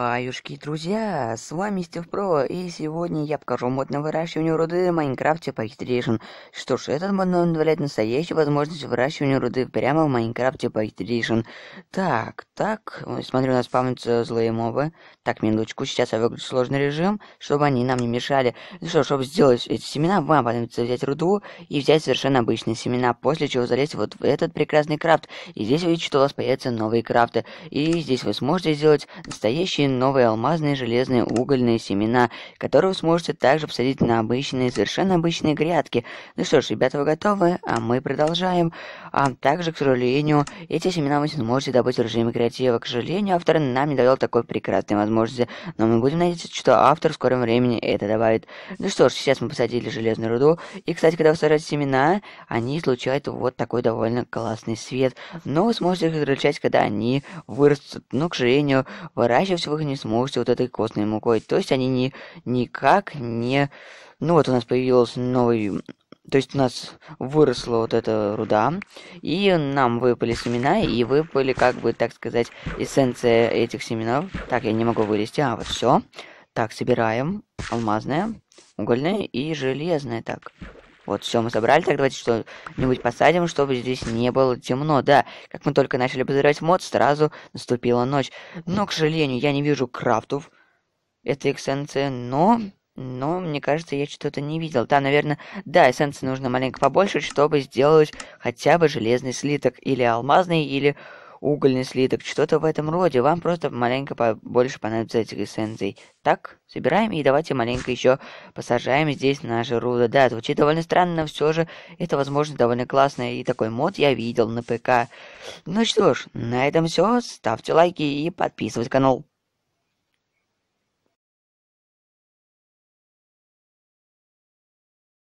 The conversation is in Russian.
А друзья, с вами Стив Про, и сегодня я покажу мод на выращивание руды в Майнкрафте по Playstation. Что ж, этот мод нам добавляет настоящую возможность выращивания руды прямо в Майнкрафте по Playstation. Так, так, смотрю, у нас спавнятся злые мобы. Так, минуточку, сейчас я выключу сложный режим, чтобы они нам не мешали. Ну Что, чтобы сделать эти семена, вам понадобится взять руду и взять совершенно обычные семена, после чего залезть вот в этот прекрасный крафт. И здесь вы видите, что у вас появятся новые крафты. И здесь вы сможете сделать настоящие новые алмазные, железные, угольные семена, которые вы сможете также посадить на обычные, совершенно обычные грядки. Ну что ж, ребята, вы готовы? А мы продолжаем. А также, к сожалению, эти семена вы сможете добыть в режиме креатива. К сожалению, автор нам не дал такой прекрасной возможности, но мы будем надеяться, что автор в скором времени это добавит. Ну что ж, сейчас мы посадили железную руду, и, кстати, когда вы сажаете семена, они излучают вот такой довольно классный свет, но вы сможете их различать, когда они вырастут. Ну к сожалению, выращивать вы их не сможете вот этой костной мукой. То есть они не, никак не... Ну вот у нас появилась новый... То есть у нас выросла вот эта руда, и нам выпали семена, и выпали, как бы, так сказать, эссенция этих семенов. Так, я не могу вылезти, а вот все. Так, собираем алмазное, угольное и железное. Так, вот, все, мы забрали, так давайте что-нибудь посадим, чтобы здесь не было темно. Да, как мы только начали подбирать мод, сразу наступила ночь. Но, к сожалению, я не вижу крафтов этой эссенции, но... Но, мне кажется, я что-то не видел. Да, наверное, да, эссенции нужно маленько побольше, чтобы сделать хотя бы железный слиток. Или алмазный, или угольный слиток, что-то в этом роде. Вам просто маленько побольше понадобится этих эссенций. Так, собираем и давайте маленько еще посажаем здесь наши руды. Да, звучит довольно странно, но все же это, возможно, довольно классно. И такой мод я видел на ПК. Ну что ж, на этом все. Ставьте лайки и подписывайтесь на канал.